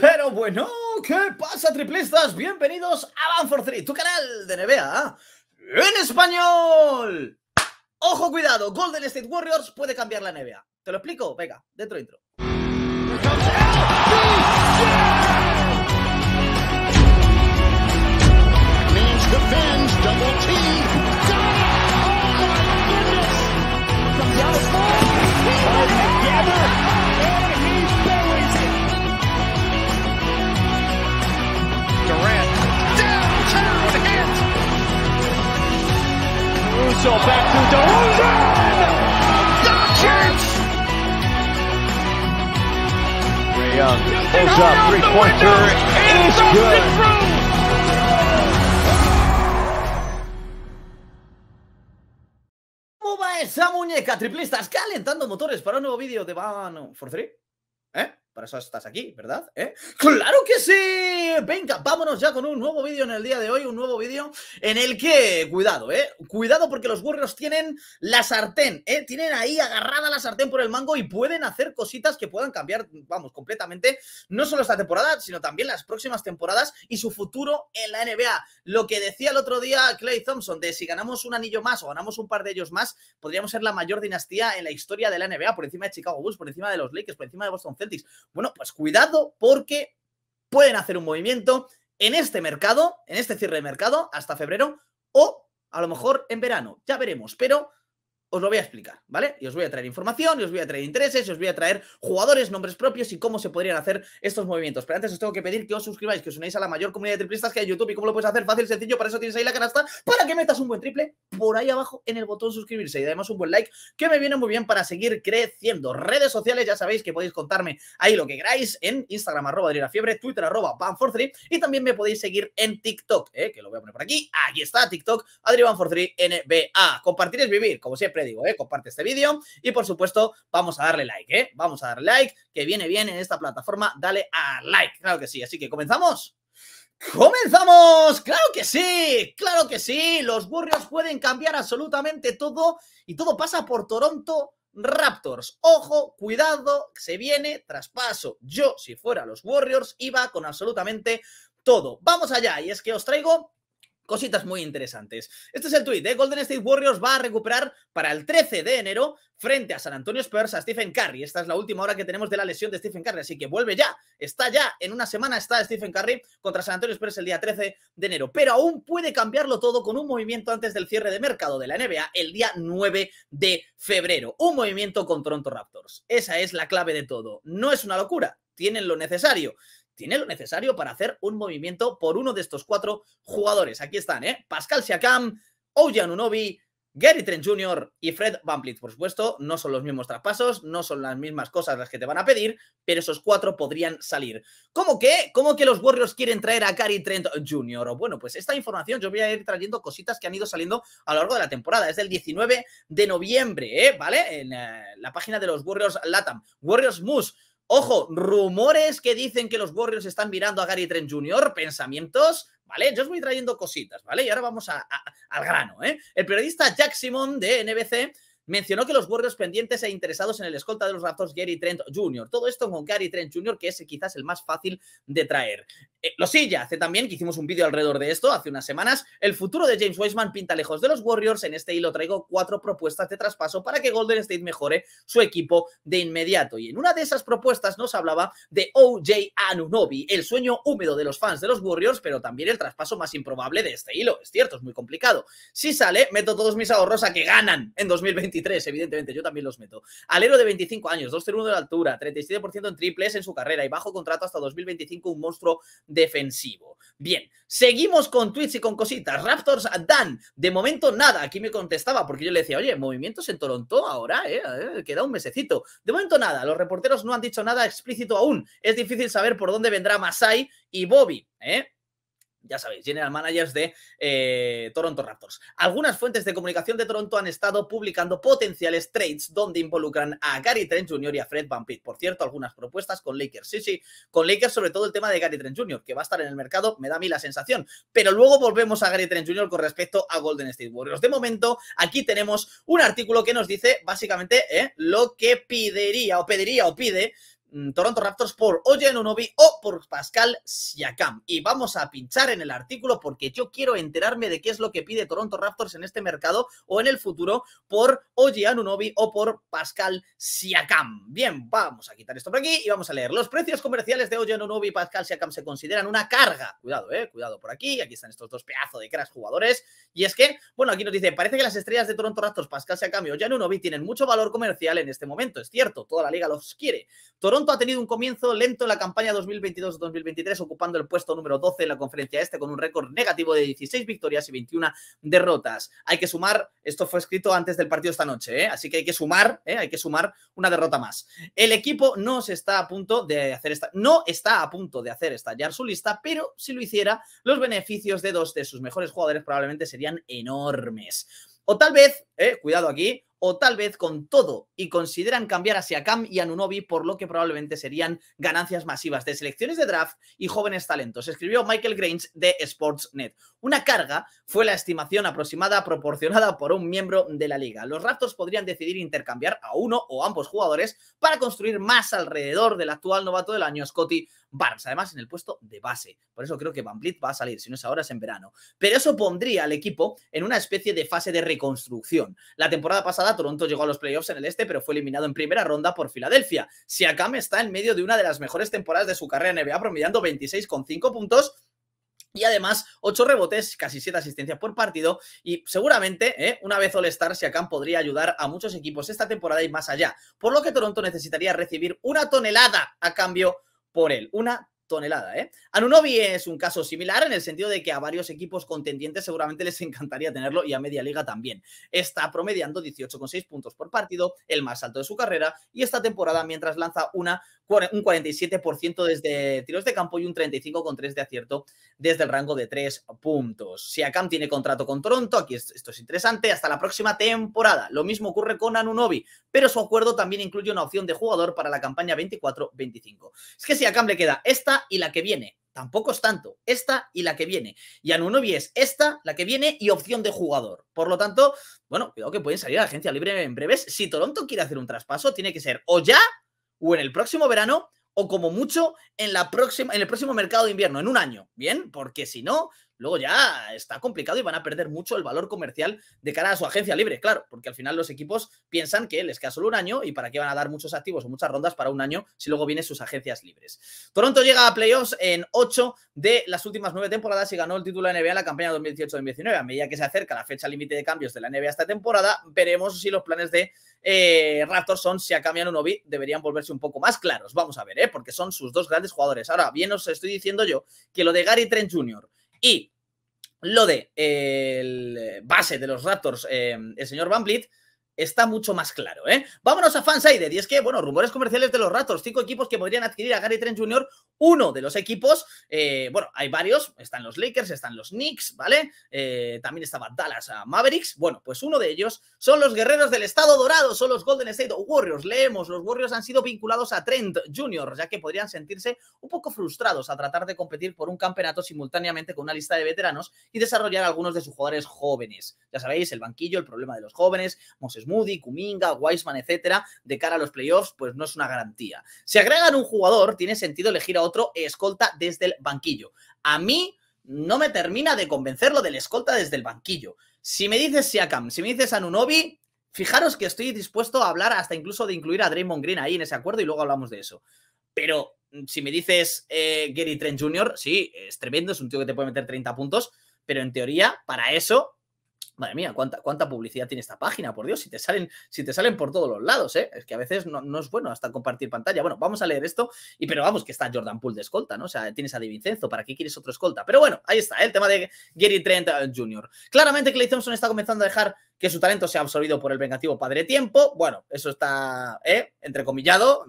Pero bueno, ¿qué pasa, triplistas? Bienvenidos a Van 3 tu canal de NBA en español. Ojo, cuidado, Golden State Warriors puede cambiar la NBA. ¿Te lo explico? Venga, dentro intro. Caruso back to DeRozan! Doncic! Ray Young pulls up three-pointer. It is good. ¿Cómo va esa muñeca? triplista, calentando motores para un nuevo vídeo de Van for Three. ¿Eh? Por eso estás aquí, ¿verdad? ¿Eh? ¡Claro que sí! Venga, vámonos ya con un nuevo vídeo en el día de hoy, un nuevo vídeo en el que, cuidado, ¿eh? Cuidado porque los Warriors tienen la sartén, ¿eh? Tienen ahí agarrada la sartén por el mango y pueden hacer cositas que puedan cambiar, vamos, completamente, no solo esta temporada, sino también las próximas temporadas y su futuro en la NBA. Lo que decía el otro día Clay Thompson de si ganamos un anillo más o ganamos un par de ellos más, podríamos ser la mayor dinastía en la historia de la NBA, por encima de Chicago Bulls, por encima de los Lakers, por encima de Boston Celtics. Bueno, pues cuidado porque pueden hacer un movimiento en este mercado, en este cierre de mercado, hasta febrero, o a lo mejor en verano, ya veremos, pero os lo voy a explicar, ¿vale? Y os voy a traer información, os voy a traer intereses, os voy a traer jugadores, nombres propios y cómo se podrían hacer estos movimientos. Pero antes os tengo que pedir que os suscribáis, que os unáis a la mayor comunidad de triplistas que hay en YouTube. ¿Y cómo lo puedes hacer? Fácil, sencillo, para eso tienes ahí la canasta, para que metas un buen triple por ahí abajo en el botón suscribirse. Y además un buen like, que me viene muy bien para seguir creciendo. Redes sociales, ya sabéis que podéis contarme ahí lo que queráis en Instagram, arroba Fiebre, Twitter, arroba van y también me podéis seguir en TikTok, ¿eh? que lo voy a poner por aquí. Aquí está TikTok, Adrián van NBA. Compartir es vivir, como siempre digo, ¿eh? comparte este vídeo y por supuesto vamos a darle like, eh, vamos a darle like, que viene bien en esta plataforma, dale a like, claro que sí, así que comenzamos. ¡Comenzamos! ¡Claro que sí! ¡Claro que sí! Los Warriors pueden cambiar absolutamente todo y todo pasa por Toronto Raptors. Ojo, cuidado, se viene traspaso. Yo, si fuera los Warriors, iba con absolutamente todo. Vamos allá y es que os traigo cositas muy interesantes. Este es el tweet. de Golden State Warriors va a recuperar para el 13 de enero frente a San Antonio Spurs a Stephen Curry. Esta es la última hora que tenemos de la lesión de Stephen Curry, así que vuelve ya. Está ya. En una semana está Stephen Curry contra San Antonio Spurs el día 13 de enero. Pero aún puede cambiarlo todo con un movimiento antes del cierre de mercado de la NBA el día 9 de febrero. Un movimiento con Toronto Raptors. Esa es la clave de todo. No es una locura. Tienen lo necesario tiene lo necesario para hacer un movimiento por uno de estos cuatro jugadores. Aquí están, ¿eh? Pascal Siakam, Ojan Unobi, Gary Trent Jr. y Fred VanVleet, por supuesto, no son los mismos traspasos, no son las mismas cosas las que te van a pedir, pero esos cuatro podrían salir. ¿Cómo que? ¿Cómo que los Warriors quieren traer a Gary Trent Jr.? Bueno, pues esta información yo voy a ir trayendo cositas que han ido saliendo a lo largo de la temporada. Es del 19 de noviembre, ¿eh? ¿vale? En eh, la página de los Warriors Latam. Warriors Moose Ojo, rumores que dicen que los Warriors están mirando a Gary Trent Jr., pensamientos, ¿vale? Yo os voy trayendo cositas, ¿vale? Y ahora vamos al grano, ¿eh? El periodista Jack Simon de NBC Mencionó que los Warriors pendientes e interesados en el escolta de los Raptors, Gary Trent Jr. Todo esto con Gary Trent Jr., que es quizás el más fácil de traer. Eh, lo sí, ya hace también, que hicimos un vídeo alrededor de esto hace unas semanas, el futuro de James Wiseman pinta lejos de los Warriors. En este hilo traigo cuatro propuestas de traspaso para que Golden State mejore su equipo de inmediato. Y en una de esas propuestas nos hablaba de OJ Anunobi, el sueño húmedo de los fans de los Warriors, pero también el traspaso más improbable de este hilo. Es cierto, es muy complicado. Si sale, meto todos mis ahorros a que ganan en 2022 evidentemente, yo también los meto. Alero de 25 años, 2 0 de la altura, 37% en triples en su carrera y bajo contrato hasta 2025, un monstruo defensivo. Bien, seguimos con tweets y con cositas. Raptors Dan, de momento nada, aquí me contestaba porque yo le decía, oye, movimientos en Toronto ahora, eh, queda un mesecito. De momento nada, los reporteros no han dicho nada explícito aún. Es difícil saber por dónde vendrá Masai y Bobby, ¿eh? ya sabéis, general managers de eh, Toronto Raptors. Algunas fuentes de comunicación de Toronto han estado publicando potenciales trades donde involucran a Gary Trent Jr. y a Fred Van Pitt. Por cierto, algunas propuestas con Lakers. Sí, sí, con Lakers sobre todo el tema de Gary Trent Jr., que va a estar en el mercado, me da a mí la sensación. Pero luego volvemos a Gary Trent Jr. con respecto a Golden State Warriors. De momento, aquí tenemos un artículo que nos dice básicamente eh, lo que pediría o pediría o pide Mm, Toronto Raptors por Oye Nunobi o por Pascal Siakam. Y vamos a pinchar en el artículo porque yo quiero enterarme de qué es lo que pide Toronto Raptors en este mercado o en el futuro por Oye Anunobi o por Pascal Siakam. Bien, vamos a quitar esto por aquí y vamos a leer. Los precios comerciales de Oye Anunobi y Pascal Siakam se consideran una carga. Cuidado, eh, cuidado por aquí. Aquí están estos dos pedazos de crash jugadores. Y es que, bueno, aquí nos dice, parece que las estrellas de Toronto Raptors, Pascal Siakam y Oye Anunobi tienen mucho valor comercial en este momento. Es cierto, toda la liga los quiere. Toronto ha tenido un comienzo lento en la campaña 2022-2023, ocupando el puesto número 12 en la conferencia este con un récord negativo de 16 victorias y 21 derrotas. Hay que sumar, esto fue escrito antes del partido esta noche, ¿eh? así que hay que sumar, ¿eh? hay que sumar una derrota más. El equipo no se está a punto de hacer esta, no está a punto de hacer estallar su lista, pero si lo hiciera, los beneficios de dos de sus mejores jugadores probablemente serían enormes. O tal vez, ¿eh? cuidado aquí, o tal vez con todo y consideran cambiar a Siakam y a Nunobi por lo que probablemente serían ganancias masivas de selecciones de draft y jóvenes talentos, escribió Michael Grange de Sportsnet. Una carga fue la estimación aproximada proporcionada por un miembro de la liga. Los Raptors podrían decidir intercambiar a uno o ambos jugadores para construir más alrededor del actual novato del año, Scotty Barnes, además en el puesto de base. Por eso creo que Van va a salir, si no es ahora es en verano. Pero eso pondría al equipo en una especie de fase de reconstrucción. La temporada pasada Toronto llegó a los playoffs en el este, pero fue eliminado en primera ronda por Filadelfia. Siakam está en medio de una de las mejores temporadas de su carrera en NBA, promediando 26,5 puntos. Y además, 8 rebotes, casi 7 asistencias por partido. Y seguramente, ¿eh? una vez All-Star, Siakam podría ayudar a muchos equipos esta temporada y más allá. Por lo que Toronto necesitaría recibir una tonelada a cambio por él. Una tonelada, ¿eh? Anunobi es un caso similar en el sentido de que a varios equipos contendientes seguramente les encantaría tenerlo y a media liga también. Está promediando 18,6 puntos por partido, el más alto de su carrera, y esta temporada mientras lanza una un 47% desde tiros de campo y un 35,3% de acierto desde el rango de 3 puntos. Si tiene contrato con Toronto, aquí esto es interesante, hasta la próxima temporada. Lo mismo ocurre con Anunobi, pero su acuerdo también incluye una opción de jugador para la campaña 24-25. Es que si le queda esta y la que viene, tampoco es tanto, esta y la que viene. Y Anunobi es esta, la que viene y opción de jugador. Por lo tanto, bueno, cuidado que pueden salir a la agencia libre en breves. Si Toronto quiere hacer un traspaso, tiene que ser o ya o en el próximo verano o como mucho en, la próxima, en el próximo mercado de invierno, en un año, ¿bien? Porque si no, luego ya está complicado y van a perder mucho el valor comercial de cara a su agencia libre, claro, porque al final los equipos piensan que les queda solo un año y para qué van a dar muchos activos o muchas rondas para un año si luego vienen sus agencias libres. Toronto llega a playoffs en 8 de las últimas 9 temporadas y ganó el título de NBA en la campaña 2018-2019. A medida que se acerca la fecha límite de cambios de la NBA esta temporada, veremos si los planes de eh, Raptors son, si cambian un Obi, deberían volverse un poco más claros. Vamos a ver, ¿eh? porque son sus dos grandes jugadores. Ahora, bien os estoy diciendo yo que lo de Gary Trent Jr., y lo de eh, el eh, base de los Raptors, eh, el señor Van Blit, está mucho más claro. ¿eh? Vámonos a Fanside. Y es que, bueno, rumores comerciales de los ratos, Cinco equipos que podrían adquirir a Gary Trent Jr. Uno de los equipos, eh, bueno, hay varios. Están los Lakers, están los Knicks, ¿vale? Eh, también estaba Dallas ah, Mavericks. Bueno, pues uno de ellos son los guerreros del Estado Dorado, son los Golden State Warriors. Leemos, los Warriors han sido vinculados a Trent Jr., ya que podrían sentirse un poco frustrados a tratar de competir por un campeonato simultáneamente con una lista de veteranos y desarrollar algunos de sus jugadores jóvenes. Ya sabéis, el banquillo, el problema de los jóvenes, Moses Moody, Kuminga, Wiseman, etcétera, de cara a los playoffs, pues no es una garantía. Si agregan un jugador, tiene sentido elegir a otro escolta desde el banquillo. A mí no me termina de convencerlo del escolta desde el banquillo. Si me dices Siakam, si me dices Anunobi, fijaros que estoy dispuesto a hablar hasta incluso de incluir a Draymond Green ahí en ese acuerdo y luego hablamos de eso. Pero mm, si me dices eh, Gary Trent Jr., sí, es tremendo, es un tío que te puede meter 30 puntos, pero en teoría, para eso Madre mía, cuánta, cuánta publicidad tiene esta página, por Dios, si te salen, si te salen por todos los lados, ¿eh? Es que a veces no, es bueno hasta compartir pantalla. Bueno, vamos a leer esto, y pero vamos, que está Jordan Poole de escolta, ¿no? O sea, tienes a DiVincenzo, ¿para qué quieres otro escolta? Pero bueno, ahí está, ¿eh? el tema de Gary Trent eh, Jr. Claramente Clay Thompson está comenzando a dejar que su talento sea absorbido por el vengativo padre tiempo. Bueno, eso está, ¿eh? Entrecomillado.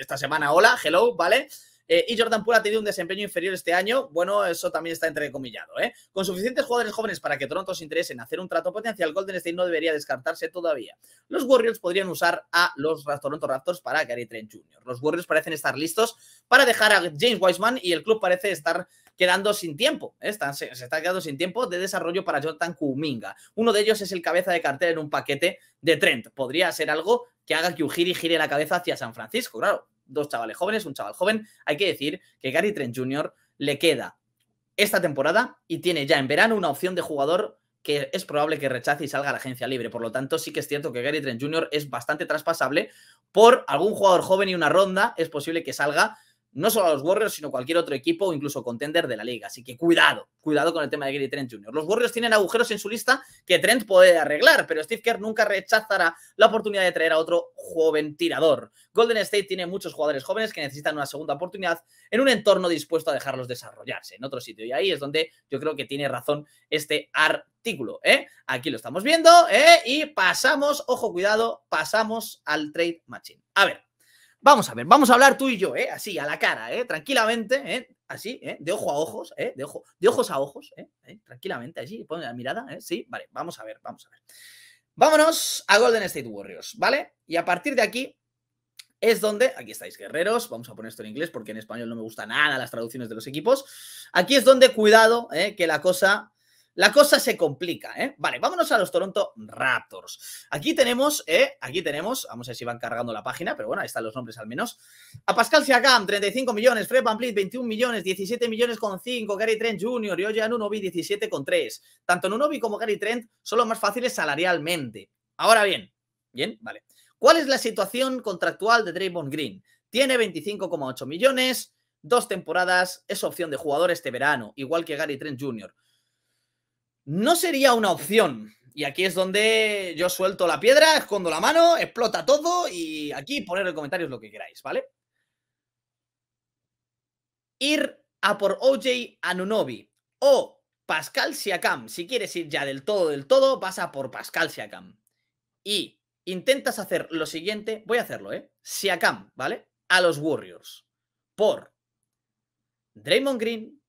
Esta semana, hola, hello, ¿vale? Eh, y Jordan Poole ha tenido un desempeño inferior este año. Bueno, eso también está entrecomillado. ¿eh? Con suficientes jugadores jóvenes para que Toronto se interese en hacer un trato potencial, Golden State no debería descartarse todavía. Los Warriors podrían usar a los Toronto Raptors para Gary Trent Jr. Los Warriors parecen estar listos para dejar a James Wiseman y el club parece estar quedando sin tiempo. ¿eh? se, está quedando sin tiempo de desarrollo para Jordan Kuminga. Uno de ellos es el cabeza de cartel en un paquete de Trent. Podría ser algo que haga que Ujiri gire la cabeza hacia San Francisco, claro dos chavales jóvenes, un chaval joven. Hay que decir que Gary Trent Jr. le queda esta temporada y tiene ya en verano una opción de jugador que es probable que rechace y salga a la agencia libre. Por lo tanto, sí que es cierto que Gary Trent Jr. es bastante traspasable. Por algún jugador joven y una ronda es posible que salga no solo a los Warriors, sino cualquier otro equipo, o incluso contender de la liga. Así que cuidado, cuidado con el tema de Gary Trent Jr. Los Warriors tienen agujeros en su lista que Trent puede arreglar, pero Steve Kerr nunca rechazará la oportunidad de traer a otro joven tirador. Golden State tiene muchos jugadores jóvenes que necesitan una segunda oportunidad en un entorno dispuesto a dejarlos desarrollarse en otro sitio. Y ahí es donde yo creo que tiene razón este artículo. ¿eh? Aquí lo estamos viendo ¿eh? y pasamos, ojo, cuidado, pasamos al trade machine. A ver. Vamos a ver, vamos a hablar tú y yo, ¿eh? así, a la cara, ¿eh? tranquilamente, ¿eh? así, ¿eh? de ojo a ojos, ¿eh? de, ojos a ojos, ¿eh? ¿eh? tranquilamente, así, pon la mirada, ¿eh? sí, vale, vamos a ver, vamos a ver. Vámonos a Golden State Warriors, ¿vale? Y a partir de aquí es donde, aquí estáis guerreros, vamos a poner esto en inglés porque en español no me gustan nada las traducciones de los equipos, aquí es donde cuidado, que la cosa la cosa se complica, ¿eh? Vale, vámonos a los Toronto Raptors. Aquí tenemos, ¿eh? Aquí tenemos, vamos a ver si van cargando la página, pero bueno, ahí están los nombres al menos. A Pascal Siakam, 35 millones, Fred Van 21 millones, 17 millones con 5, Gary Trent Jr., y Unobi, 17 con 3. Tanto Unobi como Gary Trent son los más fáciles salarialmente. Ahora bien, bien, vale. ¿Cuál es la situación contractual de Draymond Green? Tiene 25,8 millones, dos temporadas, es opción de jugador este verano, igual que Gary Trent Jr no sería una opción. Y aquí es donde yo suelto la piedra, escondo la mano, explota todo y aquí poner en comentarios lo que queráis, ¿vale? Ir a por OJ Anunobi o Pascal Siakam. Si quieres ir ya del todo, del todo, vas a por Pascal Siakam. Y intentas hacer lo siguiente, voy a hacerlo, ¿eh? Siakam, ¿vale? A los Warriors por Draymond Green,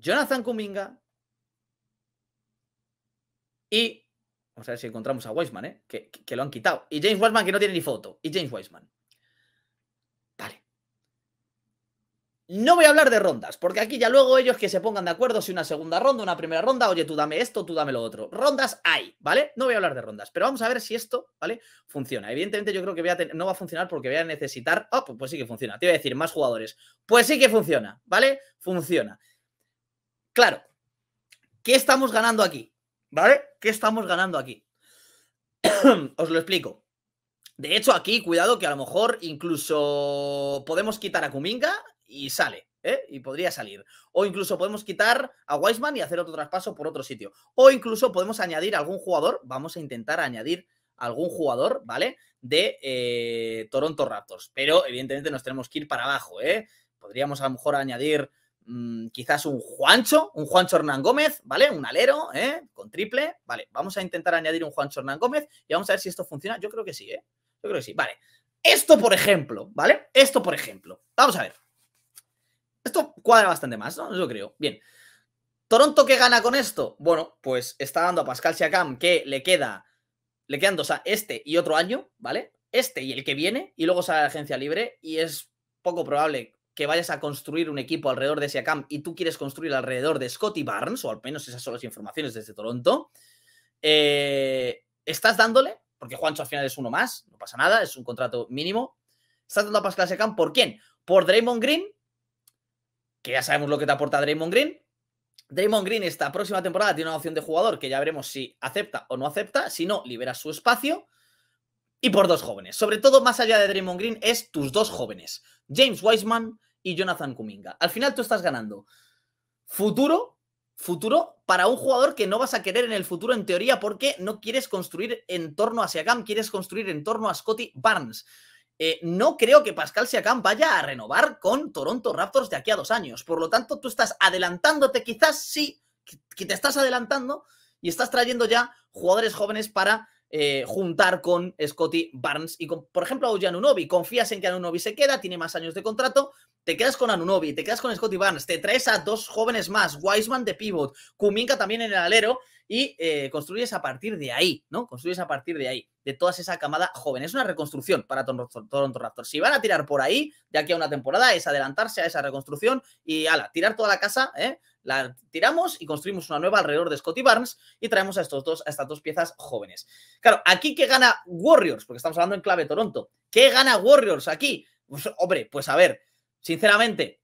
Jonathan Kuminga y vamos a ver si encontramos a Wiseman, ¿eh? que, lo han quitado. Y James Wiseman que no tiene ni foto. Y James Wiseman. Vale. No voy a hablar de rondas, porque aquí ya luego ellos que se pongan de acuerdo si una segunda ronda, una primera ronda, oye, tú dame esto, tú dame lo otro. Rondas hay, ¿vale? No voy a hablar de rondas, pero vamos a ver si esto, ¿vale? Funciona. Evidentemente yo creo que no va a funcionar porque voy a necesitar... oh, pues, pues sí que funciona. Te iba a decir, más jugadores. Pues sí que funciona, ¿vale? Funciona. Claro, ¿qué estamos ganando aquí? ¿Vale? ¿Qué estamos ganando aquí? Os lo explico. De hecho, aquí, cuidado, que a lo mejor incluso podemos quitar a Kuminga y sale, ¿eh? Y podría salir. O incluso podemos quitar a Wiseman y hacer otro traspaso por otro sitio. O incluso podemos añadir algún jugador. Vamos a intentar añadir algún jugador, ¿vale? De eh, Toronto Raptors. Pero evidentemente nos tenemos que ir para abajo, ¿eh? Podríamos a lo mejor añadir Mm, quizás un Juancho, un Juancho Hernán Gómez, ¿vale? Un alero, ¿eh? Con triple, ¿vale? Vamos a intentar añadir un Juancho Hernán Gómez y vamos a ver si esto funciona. Yo creo que sí, ¿eh? Yo creo que sí, vale. Esto, por ejemplo, ¿vale? Esto, por ejemplo. Vamos a ver. Esto cuadra bastante más, ¿no? Yo creo. Bien. ¿Toronto qué gana con esto? Bueno, pues está dando a Pascal Siakam que le queda... Le quedan dos a este y otro año, ¿vale? Este y el que viene, y luego sale a la agencia libre, y es poco probable que vayas a construir un equipo alrededor de Siakam y tú quieres construir alrededor de Scotty Barnes, o al menos esas son las informaciones desde Toronto, eh, estás dándole, porque Juancho al final es uno más, no pasa nada, es un contrato mínimo, estás dando a Pascal Siakam por quién? Por Draymond Green, que ya sabemos lo que te aporta Draymond Green. Draymond Green esta próxima temporada tiene una opción de jugador que ya veremos si acepta o no acepta, si no, libera su espacio y por dos jóvenes. Sobre todo, más allá de Draymond Green, es tus dos jóvenes, James Wiseman y Jonathan Kuminga. Al final tú estás ganando futuro, futuro para un jugador que no vas a querer en el futuro en teoría porque no quieres construir en torno a Siakam, quieres construir en torno a Scotty Barnes. Eh, no creo que Pascal Siakam vaya a renovar con Toronto Raptors de aquí a dos años. Por lo tanto, tú estás adelantándote, quizás sí, que te estás adelantando y estás trayendo ya jugadores jóvenes para eh, juntar con Scotty Barnes y con, por ejemplo, a Anunobi. Confías en que Anunobi se queda, tiene más años de contrato, te quedas con Anunobi, te quedas con Scotty Barnes, te traes a dos jóvenes más, Wiseman de pivot, Kuminka también en el alero y eh, construyes a partir de ahí, ¿no? Construyes a partir de ahí, de toda esa camada joven. Es una reconstrucción para Toronto Raptors. Si van a tirar por ahí, de aquí a una temporada, es adelantarse a esa reconstrucción y, ala, tirar toda la casa, ¿eh? La tiramos y construimos una nueva alrededor de Scotty Barnes y traemos a, estos dos, a estas dos piezas jóvenes. Claro, aquí que gana Warriors, porque estamos hablando en clave Toronto. ¿Qué gana Warriors aquí? Pues, hombre, pues a ver, Sinceramente,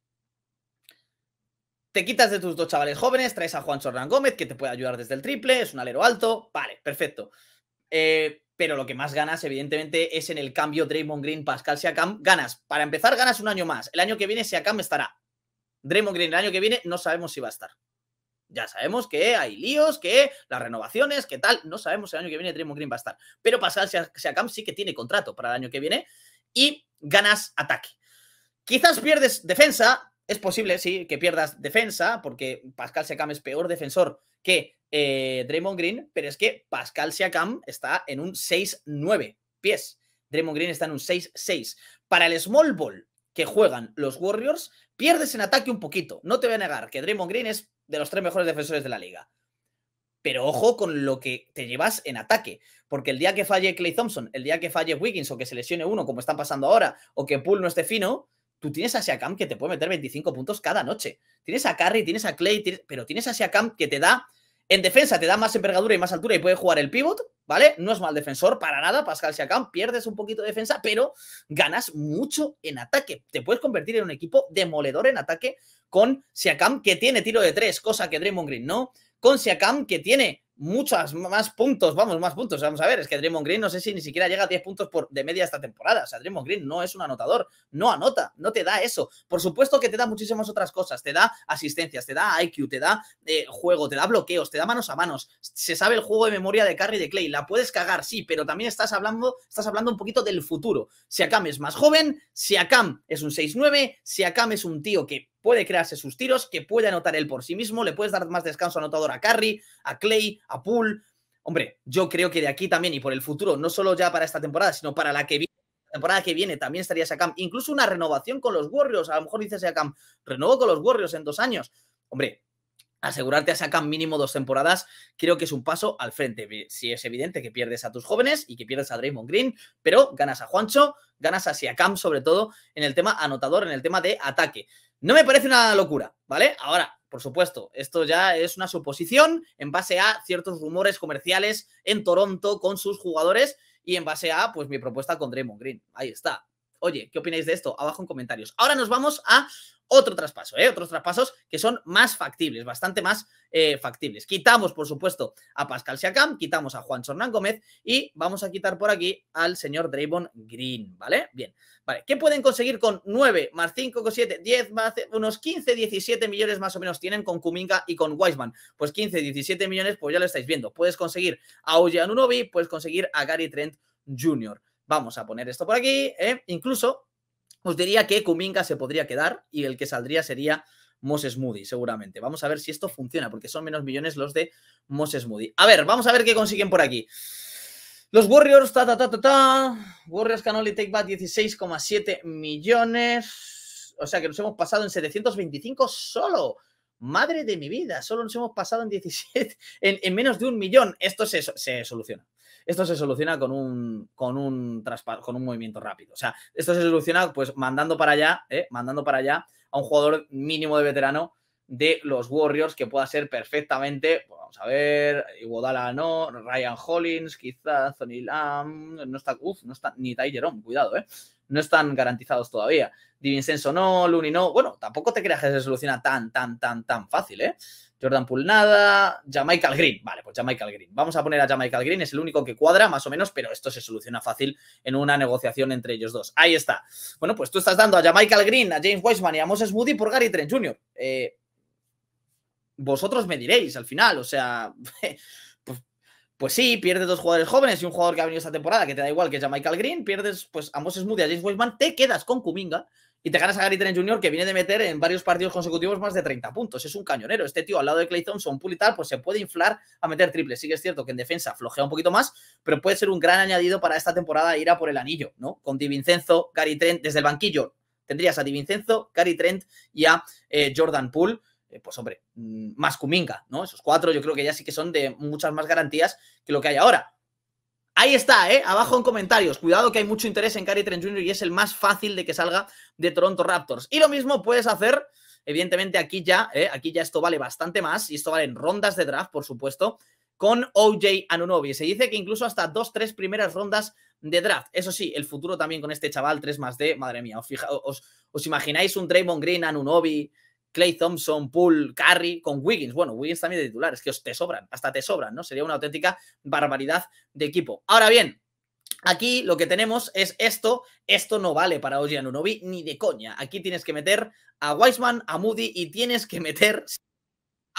te quitas de tus dos chavales jóvenes, traes a Juan Sornán Gómez, que te puede ayudar desde el triple, es un alero alto, vale, perfecto. Eh, pero lo que más ganas, evidentemente, es en el cambio Draymond Green, Pascal Siakam. Ganas, para empezar, ganas un año más. El año que viene Siakam estará. Draymond Green el año que viene no sabemos si va a estar. Ya sabemos que hay líos, que las renovaciones, que tal. No sabemos si el año que viene Draymond Green va a estar. Pero Pascal Siakam sí que tiene contrato para el año que viene y ganas ataque. Quizás pierdes defensa, es posible, sí, que pierdas defensa, porque Pascal Siakam es peor defensor que eh, Draymond Green, pero es que Pascal Siakam está en un 6-9 pies. Draymond Green está en un 6-6. Para el small ball que juegan los Warriors, pierdes en ataque un poquito. No te voy a negar que Draymond Green es de los tres mejores defensores de la liga. Pero ojo con lo que te llevas en ataque, porque el día que falle Clay Thompson, el día que falle Wiggins o que se lesione uno, como están pasando ahora, o que Poole no esté fino, Tú tienes a Siakam que te puede meter 25 puntos cada noche. Tienes a Curry, tienes a Clay, pero tienes a Siakam que te da, en defensa te da más envergadura y más altura y puede jugar el pivot, ¿vale? No es mal defensor para nada, Pascal Siakam, pierdes un poquito de defensa, pero ganas mucho en ataque. Te puedes convertir en un equipo demoledor en ataque con Siakam que tiene tiro de tres, cosa que Draymond Green no, con Siakam que tiene muchas más puntos, vamos, más puntos. Vamos a ver, es que Draymond Green no sé si ni siquiera llega a 10 puntos por, de media esta temporada. O sea, Draymond Green no es un anotador, no anota, no te da eso. Por supuesto que te da muchísimas otras cosas, te da asistencias, te da IQ, te da eh, juego, te da bloqueos, te da manos a manos. Se sabe el juego de memoria de Curry de Clay, la puedes cagar, sí, pero también estás hablando, estás hablando un poquito del futuro. Si Akam es más joven, si Akam es un 6-9, si Akam es un tío que puede crearse sus tiros, que puede anotar él por sí mismo, le puedes dar más descanso anotador a Carry a Clay, a Poole. Hombre, yo creo que de aquí también y por el futuro, no solo ya para esta temporada, sino para la que viene, temporada que viene también estaría Siakam. Incluso una renovación con los Warriors, a lo mejor dice Siakam, renovó con los Warriors en dos años. Hombre, asegurarte a Siakam mínimo dos temporadas, creo que es un paso al frente. Si es evidente que pierdes a tus jóvenes y que pierdes a Draymond Green, pero ganas a Juancho, ganas a Siakam sobre todo en el tema anotador, en el tema de ataque. No me parece una locura, ¿vale? Ahora, por supuesto, esto ya es una suposición en base a ciertos rumores comerciales en Toronto con sus jugadores y en base a, pues, mi propuesta con Draymond Green. Ahí está. Oye, ¿qué opináis de esto? Abajo en comentarios. Ahora nos vamos a otro traspaso, ¿eh? otros traspasos que son más factibles, bastante más eh, factibles. Quitamos, por supuesto, a Pascal Siakam, quitamos a Juan Sornán Gómez y vamos a quitar por aquí al señor Draymond Green, ¿vale? Bien, vale. ¿Qué pueden conseguir con 9 más 5, 7, 10 más unos 15, 17 millones más o menos tienen con Kuminga y con Wiseman? Pues 15, 17 millones, pues ya lo estáis viendo. Puedes conseguir a Ojean vi puedes conseguir a Gary Trent Jr. Vamos a poner esto por aquí. ¿eh? Incluso os diría que Kuminga se podría quedar y el que saldría sería Moses Moody, seguramente. Vamos a ver si esto funciona, porque son menos millones los de Moses Moody. A ver, vamos a ver qué consiguen por aquí. Los Warriors, ta, ta, ta, ta, ta. Warriors can only take back 16,7 millones. O sea que nos hemos pasado en 725 solo. Madre de mi vida, solo nos hemos pasado en 17, en, menos de un millón. Esto se soluciona. Esto se soluciona con un, con un, con un movimiento rápido. O sea, esto se soluciona pues mandando para allá, ¿eh? mandando para allá a un jugador mínimo de veterano de los Warriors que pueda ser perfectamente, pues, vamos a ver, Iguodala no, Ryan Hollins, quizás sonny Lam, no está, uff, no está ni Ty cuidado, eh, no están garantizados todavía. Divincenso no, Luni no, bueno, tampoco te creas que se soluciona tan, tan, tan, tan fácil, eh. Jordan Pulnada, nada, Jamaica Green, vale, pues Jamaica Green. Vamos a poner a Jamaica Green, es el único que cuadra más o menos, pero esto se soluciona fácil en una negociación entre ellos dos. Ahí está. Bueno, pues tú estás dando a Jamaica Green, a James Wiseman y a Moses Moody por Gary Trent Jr. Eh, vosotros me diréis al final, o sea... Pues, pues, sí, pierdes dos jugadores jóvenes y un jugador que ha venido esta temporada que te da igual que Jamaica Green, pierdes pues a Moses Moody, a James Wiseman, te quedas con Kuminga, y te ganas a Gary Trent Jr., que viene de meter en varios partidos consecutivos más de 30 puntos. Es un cañonero. Este tío al lado de Clay Thompson, Pool y tal, pues se puede inflar a meter triples. Sí que es cierto que en defensa flojea un poquito más, pero puede ser un gran añadido para esta temporada ir a por el anillo, ¿no? Con Di Vincenzo, Gary Trent desde el banquillo. Tendrías a Di Vincenzo, Gary Trent y a eh, Jordan Poole. Eh, pues hombre, mm, más Kuminga, ¿no? Esos cuatro yo creo que ya sí que son de muchas más garantías que lo que hay ahora. Ahí está, ¿eh? abajo en comentarios. Cuidado que hay mucho interés en Cary Trent Jr. y es el más fácil de que salga de Toronto Raptors. Y lo mismo puedes hacer, evidentemente, aquí ya, ¿eh? aquí ya esto vale bastante más y esto vale en rondas de draft, por supuesto, con OJ Anunobi. Se dice que incluso hasta dos, tres primeras rondas de draft. Eso sí, el futuro también con este chaval 3 más D, madre mía, os, os, imagináis un Draymond Green, Anunobi, Clay Thompson, Poole, Curry, con Wiggins. Bueno, Wiggins también de titular, es que os te sobran, hasta te sobran, ¿no? Sería una auténtica barbaridad de equipo. Ahora bien, Aquí lo que tenemos es esto. Esto no vale para Oji ni de coña. Aquí tienes que meter a Wiseman, a Moody y tienes que meter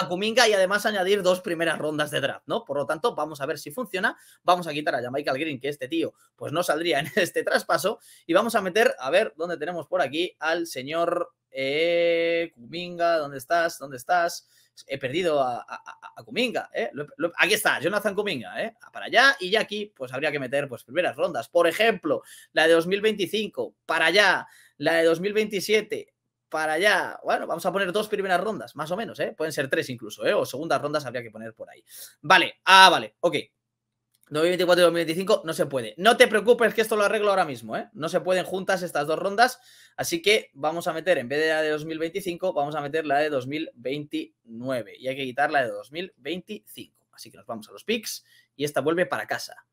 a Kuminga y además añadir dos primeras rondas de draft, ¿no? Por lo tanto, vamos a ver si funciona. Vamos a quitar a Jamaica Green, que este tío pues no saldría en este traspaso. Y vamos a meter, a ver, ¿dónde tenemos por aquí al señor eh, Kuminga? ¿Dónde estás? ¿Dónde estás? He perdido a, Kuminga, ¿eh? aquí está, Jonathan Kuminga, ¿eh? Para allá y ya aquí, pues habría que meter pues primeras rondas. Por ejemplo, la de 2025, para allá, la de 2027 para allá. Bueno, vamos a poner dos primeras rondas, más o menos, ¿eh? Pueden ser tres incluso, ¿eh? O segundas rondas habría que poner por ahí. Vale, ah, vale, ok. 2024 y 2025 no se puede. No te preocupes que esto lo arreglo ahora mismo, ¿eh? No se pueden juntas estas dos rondas, así que vamos a meter, en vez de la de 2025, vamos a meter la de 2029 y hay que quitar la de 2025. Así que nos vamos a los pics y esta vuelve para casa.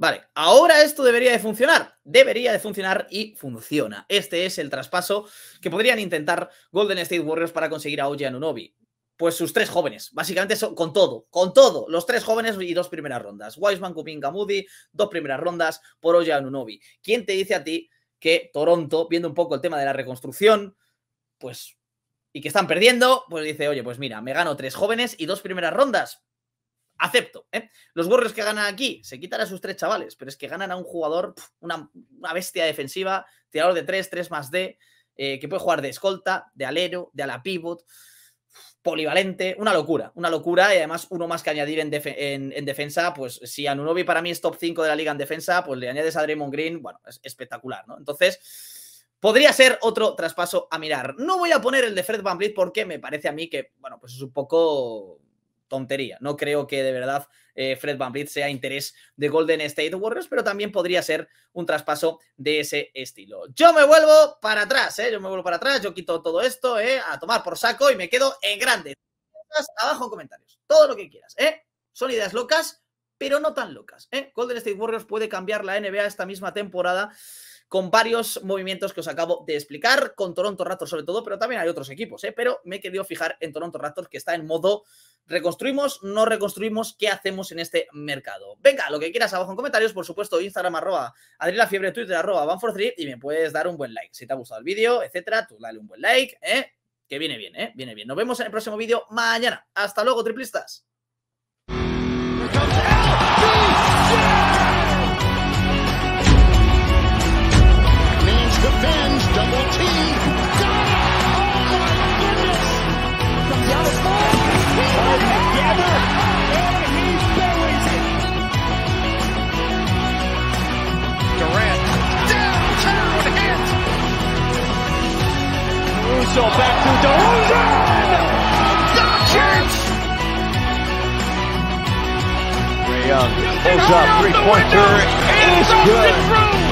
Vale, ahora esto debería de funcionar, debería de funcionar y funciona. Este es el traspaso que podrían intentar Golden State Warriors para conseguir a Oji Anunobi. Pues sus tres jóvenes, básicamente con todo, con todo, los tres jóvenes y dos primeras rondas. Wiseman, Kupinga, Moody, dos primeras rondas por Oji Anunobi. ¿Quién te dice a ti que Toronto, viendo un poco el tema de la reconstrucción, pues y que están perdiendo, pues dice, oye, pues mira, me gano tres jóvenes y dos primeras rondas acepto. ¿eh? Los gorros que ganan aquí se quitan a sus tres chavales, pero es que ganan a un jugador, una, una bestia defensiva, tirador de 3, 3 más D, eh, que puede jugar de escolta, de alero, de la pivot, polivalente, una locura, una locura y además uno más que añadir en, defensa, pues si a Anunobi para mí es top 5 de la liga en defensa, pues le añades a Draymond Green, bueno, es espectacular, ¿no? Entonces... Podría ser otro traspaso a mirar. No voy a poner el de Fred Van Vliet porque me parece a mí que, bueno, pues es un poco tontería. No creo que de verdad eh, Fred Van Vliet sea interés de Golden State Warriors, pero también podría ser un traspaso de ese estilo. Yo me vuelvo para atrás, ¿eh? yo me vuelvo para atrás, yo quito todo esto ¿eh? a tomar por saco y me quedo en grande. Abajo en comentarios, todo lo que quieras. ¿eh? Son ideas locas, pero no tan locas. ¿eh? Golden State Warriors puede cambiar la NBA esta misma temporada con varios movimientos que os acabo de explicar, con Toronto Raptors sobre todo, pero también hay otros equipos, ¿eh? pero me he querido fijar en Toronto Raptors que está en modo reconstruimos, no reconstruimos, qué hacemos en este mercado. Venga, lo que quieras abajo en comentarios, por supuesto, Instagram arroba, Adriela Fiebre, Twitter arroba, van y me puedes dar un buen like. Si te ha gustado el vídeo, etcétera, tú dale un buen like, ¿eh? que viene bien, ¿eh? viene bien. Nos vemos en el próximo vídeo mañana. Hasta luego, triplistas. So back to DeRozan! Doncic! Ray Young pulls up, three-pointer It's good.